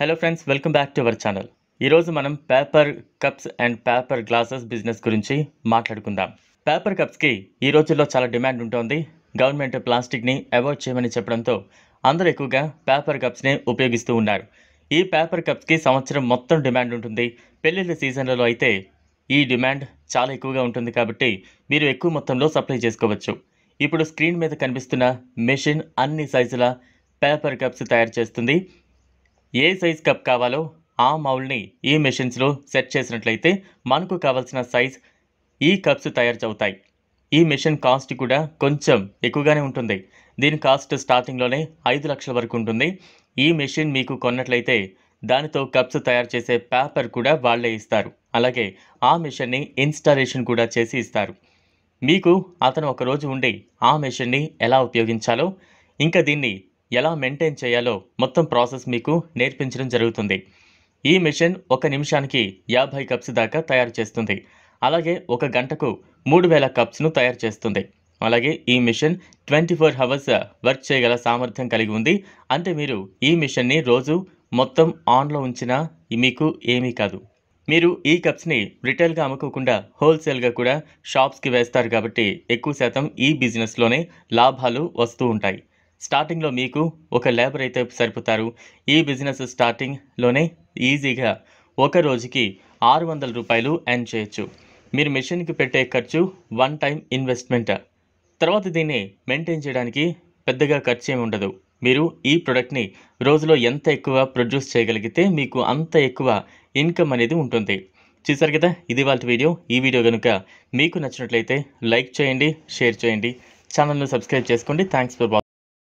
hello friends welcome back to our channel ఈరోజు మనం paper cups and paper glasses business గురించి మాట్లాడుకుందాం paper కప్స్కి ఈ రోజుల్లో చాలా డిమాండ్ ఉంటుంది గవర్నమెంట్ ప్లాస్టిక్ని అవాయిడ్ చేయమని చెప్పడంతో అందరూ ఎక్కువగా పేపర్ కప్స్ని ఉపయోగిస్తూ ఉన్నారు ఈ పేపర్ కప్స్కి సంవత్సరం మొత్తం డిమాండ్ ఉంటుంది పెళ్ళిళ్ళ సీజన్లలో అయితే ఈ డిమాండ్ చాలా ఎక్కువగా ఉంటుంది కాబట్టి మీరు ఎక్కువ మొత్తంలో సప్లై చేసుకోవచ్చు ఇప్పుడు స్క్రీన్ మీద కనిపిస్తున్న మెషిన్ అన్ని సైజుల పేపర్ కప్స్ తయారు చేస్తుంది ఏ సైజ్ కప్ కావాలో ఆ మౌల్ని ఈ మెషిన్స్లో సెట్ చేసినట్లయితే మనకు కావాల్సిన సైజ్ ఈ కప్స్ తయారు అవుతాయి ఈ మిషన్ కాస్ట్ కూడా కొంచెం ఎక్కువగానే ఉంటుంది దీని కాస్ట్ స్టార్టింగ్లోనే ఐదు లక్షల వరకు ఉంటుంది ఈ మెషిన్ మీకు కొన్నట్లయితే దానితో కప్స్ తయారు చేసే పేపర్ కూడా వాళ్ళే ఇస్తారు అలాగే ఆ మెషిన్ని ఇన్స్టాలేషన్ కూడా చేసి ఇస్తారు మీకు అతను ఒకరోజు ఉండి ఆ మెషిన్ని ఎలా ఉపయోగించాలో ఇంకా దీన్ని ఎలా మెయింటైన్ చేయాలో మొత్తం ప్రాసెస్ మీకు నేర్పించడం జరుగుతుంది ఈ మిషన్ ఒక నిమిషానికి యాభై కప్స్ దాకా తయారు చేస్తుంది అలాగే ఒక గంటకు మూడు వేల కప్స్ను తయారు చేస్తుంది అలాగే ఈ machine twenty four hours work చేయగల సామర్థ్యం కలిగి ఉంది అంటే మీరు ఈ మిషన్ని రోజు మొత్తం ఆన్లో ఉంచినా మీకు ఏమీ కాదు మీరు ఈ కప్స్ని రిటైల్గా అమ్ముకోకుండా హోల్సేల్గా కూడా షాప్స్కి వేస్తారు కాబట్టి ఎక్కువ శాతం ఈ బిజినెస్లోనే లాభాలు వస్తూ ఉంటాయి స్టార్టింగ్లో మీకు ఒక లేబర్ అయితే సరిపోతారు ఈ బిజినెస్ స్టార్టింగ్లోనే ఈజీగా ఒక రోజుకి ఆరు వందల రూపాయలు ఎర్న్ చేయొచ్చు మీరు మిషన్కి పెట్టే ఖర్చు వన్ టైం ఇన్వెస్ట్మెంట్ తర్వాత దీన్ని మెయింటైన్ చేయడానికి పెద్దగా ఖర్చు ఏమి ఉండదు మీరు ఈ ప్రొడక్ట్ని రోజులో ఎంత ఎక్కువ ప్రొడ్యూస్ చేయగలిగితే మీకు అంత ఎక్కువ ఇన్కమ్ అనేది ఉంటుంది చూసారు కదా ఇది వాళ్ళ వీడియో ఈ వీడియో కనుక మీకు నచ్చినట్లయితే లైక్ చేయండి షేర్ చేయండి ఛానల్ను సబ్స్క్రైబ్ చేసుకోండి థ్యాంక్స్ ఫర్ వాచింగ్